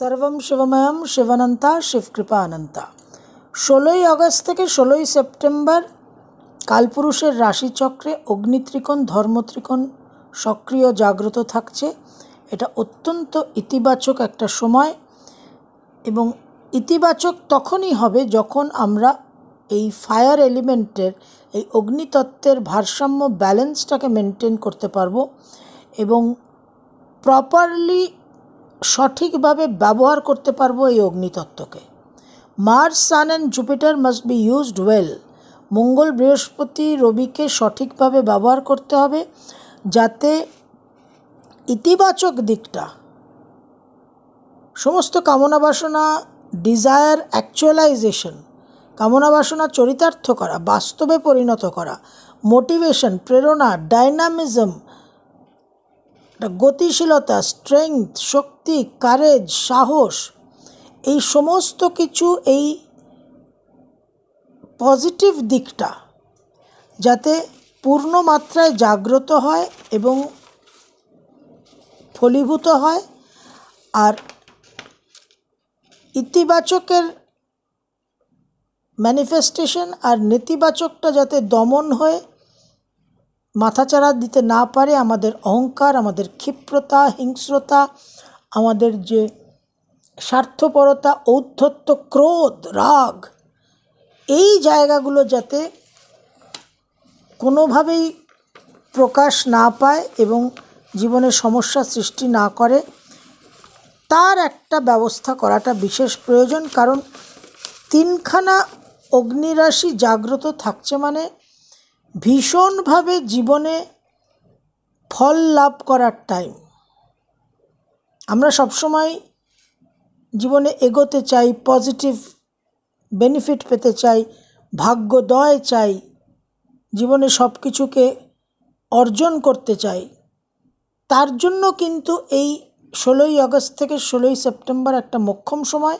সর্বম শিবময়ম শিবানন্তা শিবকৃপা আনন্তা ষোলোই আগস্ট থেকে ষোলোই সেপ্টেম্বর কালপুরুষের রাশিচক্রে অগ্নিত্রিকোণ ধর্মত্রিকোণ সক্রিয় জাগ্রত থাকছে এটা অত্যন্ত ইতিবাচক একটা সময় এবং ইতিবাচক তখনই হবে যখন আমরা এই ফায়ার এলিমেন্টের এই অগ্নিতত্ত্বের ভারসাম্য ব্যালেন্সটাকে মেনটেন করতে পারবো এবং প্রপারলি সঠিকভাবে ব্যবহার করতে পারবো এই অগ্নিতত্ত্বকে Mars sun and Jupiter must be used well মঙ্গল বৃহস্পতি রবিকে সঠিকভাবে ব্যবহার করতে হবে যাতে ইতিবাচক দিকটা সমস্ত কামনা বাসনা ডিজায়ার অ্যাকচুয়ালাইজেশন কামনা বাসনা চরিতার্থ করা বাস্তবে পরিণত করা মোটিভেশন প্রেরণা ডাইনামিজম একটা গতিশীলতা স্ট্রেংথ শক্তি কারেজ সাহস এই সমস্ত কিছু এই পজিটিভ দিকটা যাতে পূর্ণ মাত্রায় জাগ্রত হয় এবং ফলীভূত হয় আর ইতিবাচকের ম্যানিফেস্টেশন আর নেতিবাচকটা যাতে দমন হয় মাথাচাড়া দিতে না পারে আমাদের অহংকার আমাদের ক্ষিপ্রতা হিংস্রতা আমাদের যে স্বার্থপরতা ঔদ্ধত্য ক্রোধ রাগ এই জায়গাগুলো যাতে কোনোভাবেই প্রকাশ না পায় এবং জীবনে সমস্যা সৃষ্টি না করে তার একটা ব্যবস্থা করাটা বিশেষ প্রয়োজন কারণ তিনখানা অগ্নিরাশি জাগ্রত থাকছে মানে ভীষণভাবে জীবনে ফল লাভ করার টাইম আমরা সবসময় জীবনে এগোতে চাই পজিটিভ বেনিফিট পেতে চাই ভাগ্যদয় চাই জীবনে সব কিছুকে অর্জন করতে চাই তার জন্য কিন্তু এই ষোলোই আগস্ট থেকে ষোলোই সেপ্টেম্বর একটা মক্ষম সময়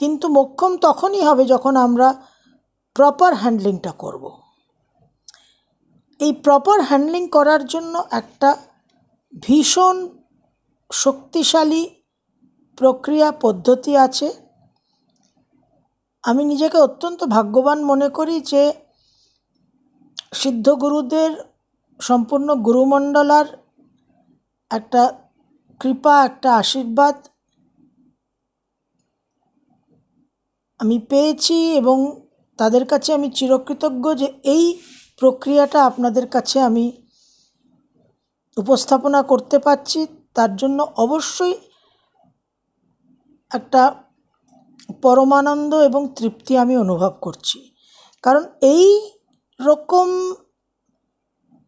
কিন্তু মক্ষম তখনই হবে যখন আমরা প্রপার হ্যান্ডলিংটা করবো এই প্রপার হ্যান্ডলিং করার জন্য একটা ভীষণ শক্তিশালী প্রক্রিয়া পদ্ধতি আছে আমি নিজেকে অত্যন্ত ভাগ্যবান মনে করি যে সিদ্ধ গুরুদের সম্পূর্ণ গুরুমণ্ডলার একটা কৃপা একটা আশীর্বাদ আমি পেয়েছি এবং তাদের কাছে আমি চিরকৃতজ্ঞ যে এই প্রক্রিয়াটা আপনাদের কাছে আমি উপস্থাপনা করতে পারছি তার জন্য অবশ্যই একটা পরমানন্দ এবং তৃপ্তি আমি অনুভব করছি কারণ এই রকম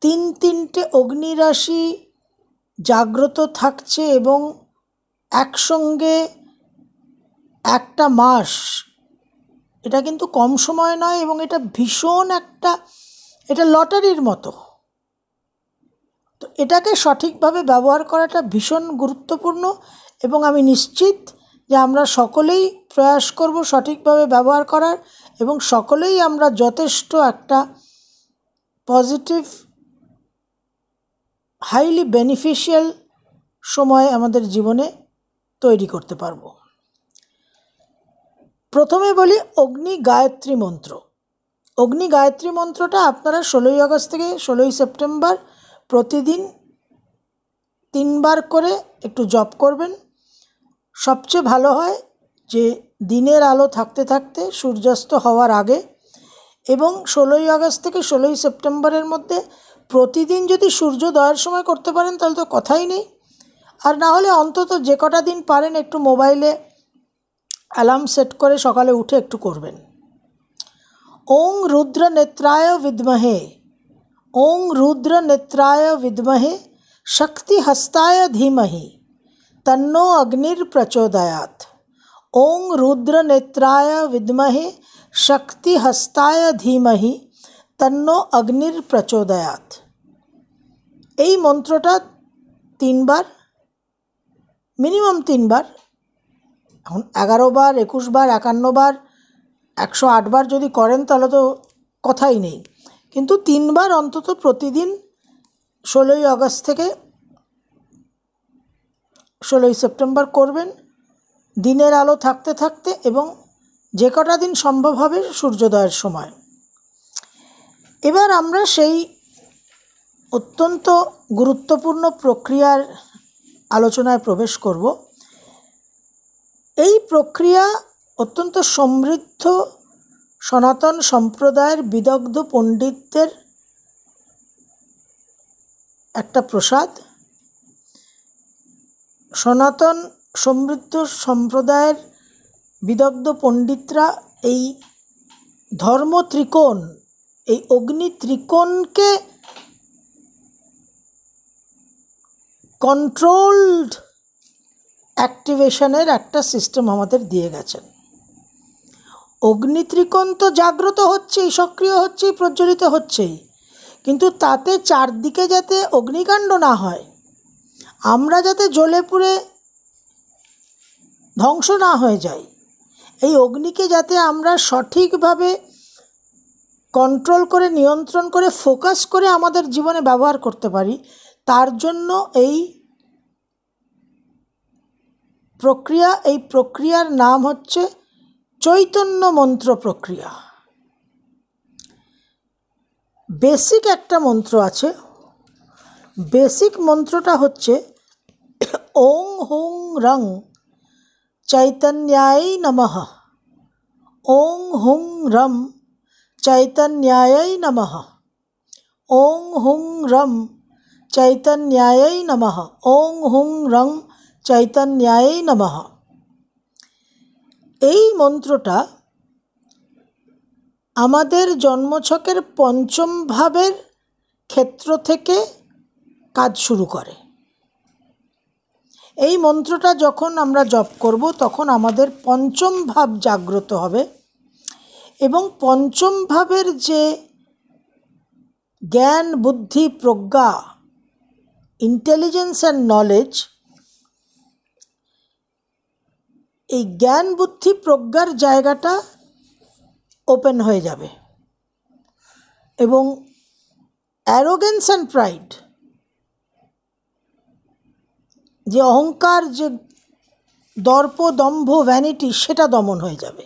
তিন তিনটে অগ্নিরাশি জাগ্রত থাকছে এবং একসঙ্গে একটা মাস এটা কিন্তু কম সময় নয় এবং এটা ভীষণ একটা এটা লটারির মতো তো এটাকে সঠিকভাবে ব্যবহার করাটা ভীষণ গুরুত্বপূর্ণ এবং আমি নিশ্চিত যে আমরা সকলেই প্রয়াস করব সঠিকভাবে ব্যবহার করার এবং সকলেই আমরা যথেষ্ট একটা পজিটিভ হাইলি বেনিফিশিয়াল সময় আমাদের জীবনে তৈরি করতে পারব প্রথমে বলি অগ্নি গায়ত্রী মন্ত্র অগ্নি গায়ত্রী মন্ত্রটা আপনারা ষোলোই আগস্ট থেকে ষোলোই সেপ্টেম্বর প্রতিদিন তিনবার করে একটু জপ করবেন সবচেয়ে ভালো হয় যে দিনের আলো থাকতে থাকতে সূর্যাস্ত হওয়ার আগে এবং ষোলোই আগস্ট থেকে ষোলোই সেপ্টেম্বরের মধ্যে প্রতিদিন যদি সূর্যোদয়ের সময় করতে পারেন তাহলে তো কথাই নেই আর না হলে অন্তত যে কটা দিন পারেন একটু মোবাইলে অ্যালার্ম সেট করে সকালে উঠে একটু করবেন ओं रुद्र नेत्राय विद्महे ओं रुद्र नेत्राय विद्महे शक्ति हस्ताय धीमहि तन्नो अग्निर्प्रचोदयात् ओं रुद्र नेत्राय विद्महे शक्ति हस्ताय धीमहि तन्नो অগ্নির এই মন্ত্রটা তিনবার মিনিমাম তিনবার এখন এগারো বার একুশ বার একান্ন बार একশো আটবার যদি করেন তাহলে তো কথাই নেই কিন্তু তিনবার অন্তত প্রতিদিন ষোলোই আগস্ট থেকে ষোলোই সেপ্টেম্বর করবেন দিনের আলো থাকতে থাকতে এবং যে কটা দিন সম্ভব হবে সূর্যোদয়ের সময় এবার আমরা সেই অত্যন্ত গুরুত্বপূর্ণ প্রক্রিয়ার আলোচনায় প্রবেশ করব এই প্রক্রিয়া অত্যন্ত সমৃদ্ধ সনাতন সম্প্রদায়ের বিদগ্ধ পণ্ডিতদের একটা প্রসাদ সনাতন সমৃদ্ধ সম্প্রদায়ের বিদগ্ধ পণ্ডিতরা এই ধর্ম ত্রিকোণ এই অগ্নি ত্রিকোণকে কন্ট্রোলড অ্যাক্টিভেশনের একটা সিস্টেম আমাদের দিয়ে গেছেন অগ্নিত্রিকোণ তো জাগ্রত হচ্ছেই সক্রিয় হচ্ছেই প্রজ্বলিত হচ্ছেই কিন্তু তাতে চারদিকে যাতে অগ্নিকাণ্ড না হয় আমরা যাতে জ্বলে পুড়ে ধ্বংস না হয়ে যাই এই অগ্নিকে যাতে আমরা সঠিকভাবে কন্ট্রোল করে নিয়ন্ত্রণ করে ফোকাস করে আমাদের জীবনে ব্যবহার করতে পারি তার জন্য এই প্রক্রিয়া এই প্রক্রিয়ার নাম হচ্ছে চৈতন্য মন্ত্র প্রক্রিয়া বেসিক একটা মন্ত্র আছে বেসিক মন্ত্রটা হচ্ছে ওং হুং রং চৈতন্যায় নমঃ ওং হুং রম চৈতন্যায় নমঃ ওং হুং রম চৈতন্যায় নমঃ ওং হুং রং চৈতন্যায় নমঃ এই মন্ত্রটা আমাদের জন্মছকের পঞ্চম ভাবের ক্ষেত্র থেকে কাজ শুরু করে এই মন্ত্রটা যখন আমরা জপ করব তখন আমাদের পঞ্চম ভাব জাগ্রত হবে এবং পঞ্চম ভাবের যে জ্ঞান বুদ্ধি প্রজ্ঞা ইন্টেলিজেন্স অ্যান্ড নলেজ এই জ্ঞান বুদ্ধি প্রজ্ঞার জায়গাটা ওপেন হয়ে যাবে এবং অ্যারোগেন্স অ্যান্ড প্রাইড যে অহংকার যে দর্প দম্ভ ভ্যানিটি সেটা দমন হয়ে যাবে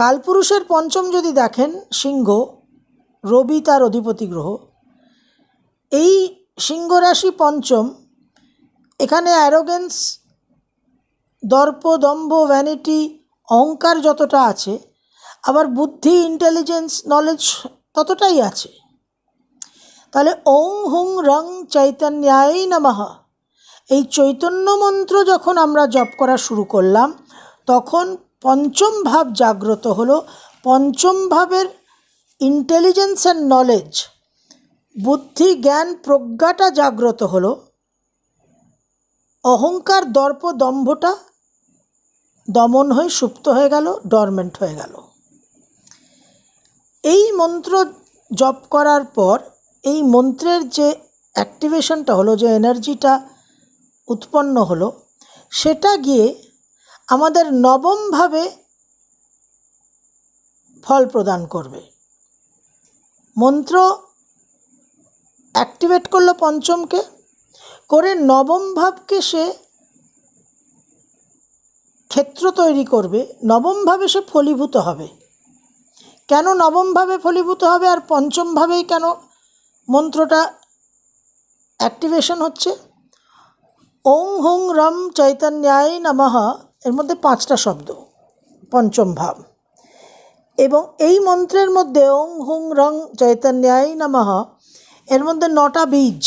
কালপুরুষের পঞ্চম যদি দেখেন সিংহ রবি তার অধিপতি গ্রহ এই সিংহরাশি পঞ্চম এখানে অ্যারোগেন্স দর্প দম্ভ ভ্যানিটি অহংকার যতটা আছে আবার বুদ্ধি ইন্টেলিজেন্স নলেজ ততটাই আছে তাহলে ওং হুং রং চৈতন্যায় নমঃ এই চৈতন্য মন্ত্র যখন আমরা জপ করা শুরু করলাম তখন পঞ্চম ভাব জাগ্রত হলো পঞ্চম ভাবের ইন্টেলিজেন্স অ্যান্ড নলেজ বুদ্ধি জ্ঞান প্রজ্ঞাটা জাগ্রত হলো অহংকার দর্প দম্ভটা দমন হয়ে সুপ্ত হয়ে গেল ডরমেন্ট হয়ে গেল এই মন্ত্র জপ করার পর এই মন্ত্রের যে অ্যাক্টিভেশনটা হলো যে এনার্জিটা উৎপন্ন হলো সেটা গিয়ে আমাদের নবমভাবে ফল প্রদান করবে মন্ত্র অ্যাক্টিভেট করলো পঞ্চমকে করে নবম ভাবকে সে ক্ষেত্র তৈরি করবে নবমভাবে সে ফলীভূত হবে কেন নবমভাবে ফলীভূত হবে আর পঞ্চমভাবেই কেন মন্ত্রটা অ্যাক্টিভেশন হচ্ছে ওং হুং রম চৈতন্যায় নমহ এর মধ্যে পাঁচটা শব্দ পঞ্চম ভাব এবং এই মন্ত্রের মধ্যে ওং হুং রং চৈতন্যায় নমহ এর মধ্যে নটা বীজ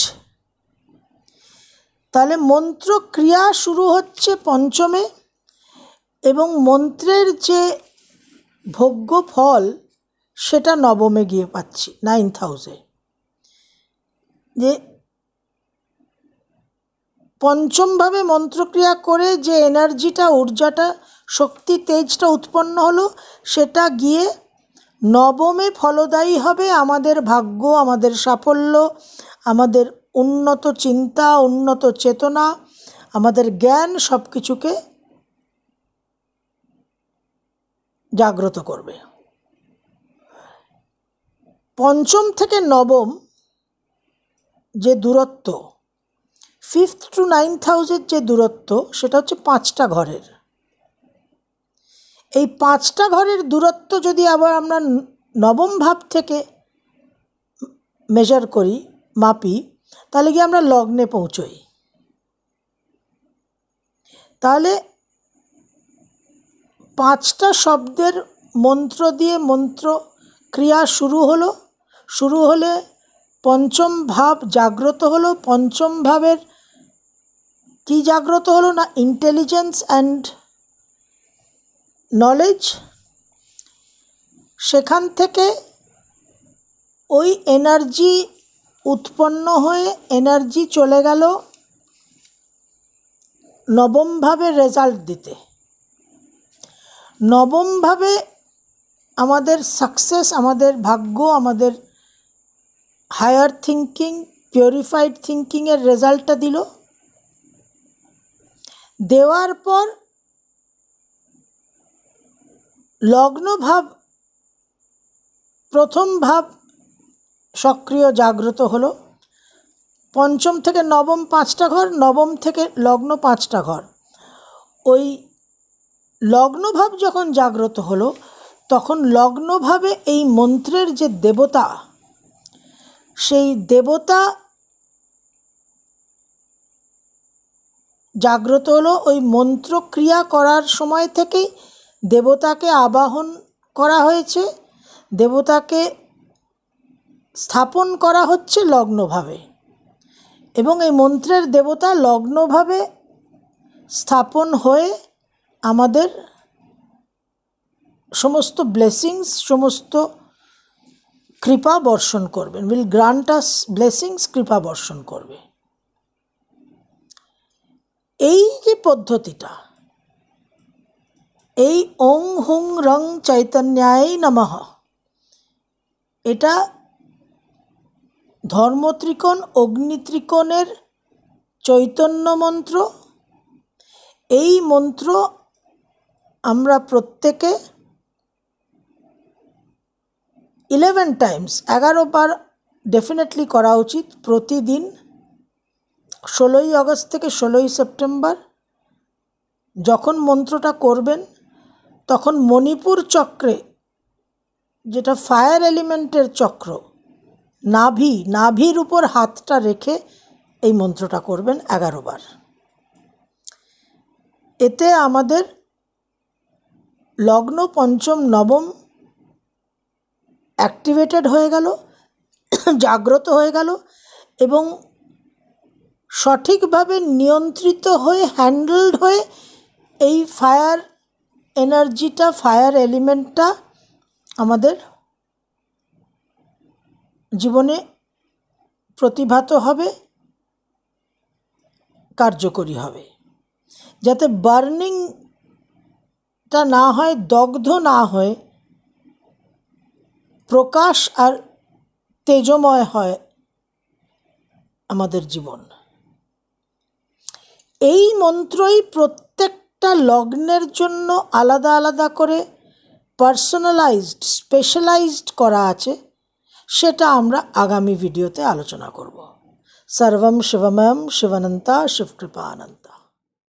তাহলে মন্ত্র ক্রিয়া শুরু হচ্ছে পঞ্চমে এবং মন্ত্রের যে ভোগ্য ফল সেটা নবমে গিয়ে পাচ্ছি নাইন হাউসে যে পঞ্চমভাবে মন্ত্রক্রিয়া করে যে এনার্জিটা ঊর্জাটা শক্তি তেজটা উৎপন্ন হলো সেটা গিয়ে নবমে ফলদায়ী হবে আমাদের ভাগ্য আমাদের সাফল্য আমাদের উন্নত চিন্তা উন্নত চেতনা আমাদের জ্ঞান সব কিছুকে জাগ্রত করবে পঞ্চম থেকে নবম যে দূরত্ব ফিফথ টু নাইন্থ হাউসের যে দূরত্ব সেটা হচ্ছে পাঁচটা ঘরের এই পাঁচটা ঘরের দূরত্ব যদি আবার আমরা নবম ভাব থেকে মেজার করি মাপি তাহলে কি আমরা লগ্নে পৌঁছই তাহলে পাঁচটা শব্দের মন্ত্র দিয়ে মন্ত্র ক্রিয়া শুরু হলো শুরু হলে পঞ্চম ভাব জাগ্রত হলো পঞ্চম ভাবের কি জাগ্রত হলো না ইন্টেলিজেন্স অ্যান্ড নলেজ সেখান থেকে ওই এনার্জি উৎপন্ন হয়ে এনার্জি চলে গেল নবমভাবে রেজাল্ট দিতে নবমভাবে আমাদের সাকসেস আমাদের ভাগ্য আমাদের হায়ার থিঙ্কিং পিউরিফাইড থিঙ্কিংয়ের রেজাল্টটা দিল দেওয়ার পর লগ্নভাব প্রথম ভাব সক্রিয় জাগ্রত হলো পঞ্চম থেকে নবম পাঁচটা ঘর নবম থেকে লগ্ন পাঁচটা ঘর ওই লগ্নভাব যখন জাগ্রত হলো তখন লগ্নভাবে এই মন্ত্রের যে দেবতা সেই দেবতা জাগ্রত হলো ওই মন্ত্রক্রিয়া করার সময় থেকেই দেবতাকে আবাহন করা হয়েছে দেবতাকে স্থাপন করা হচ্ছে লগ্নভাবে এবং এই মন্ত্রের দেবতা লগ্নভাবে স্থাপন হয়ে আমাদের সমস্ত ব্লেসিংস সমস্ত কৃপা বর্ষণ করবেন উইল গ্রান্ট আস ব্লেসিংস কৃপা বর্ষণ করবে এই যে পদ্ধতিটা এই ওং হুং রং চৈতন্যায় নমহ এটা ধর্মত্রিকোণ অগ্নিত্রিকোণের চৈতন্য মন্ত্র এই মন্ত্র আমরা প্রত্যেকে ইলেভেন টাইমস এগারো বার ডেফিনেটলি করা উচিত প্রতিদিন ষোলোই আগস্ট থেকে ষোলোই সেপ্টেম্বর যখন মন্ত্রটা করবেন তখন মণিপুর চক্রে যেটা ফায়ার এলিমেন্টের চক্র নাভি নাভির উপর হাতটা রেখে এই মন্ত্রটা করবেন এগারো বার এতে আমাদের লগ্ন পঞ্চম নবম অ্যাক্টিভেটেড হয়ে গেল জাগ্রত হয়ে গেল এবং সঠিকভাবে নিয়ন্ত্রিত হয়ে হ্যান্ডেলড হয়ে এই ফায়ার এনার্জিটা ফায়ার এলিমেন্টটা আমাদের জীবনে প্রতিভাত হবে কার্যকরী হবে যাতে বার্নিং তা না হয় দগ্ধ না হয়ে প্রকাশ আর তেজময় হয় আমাদের জীবন এই মন্ত্রই প্রত্যেকটা লগ্নের জন্য আলাদা আলাদা করে পার্সোনালাইজড স্পেশালাইজড করা আছে সেটা আমরা আগামী ভিডিওতে আলোচনা করব সর্বম শিবময়ম শিবনন্তা শিবকৃপা আনন্দ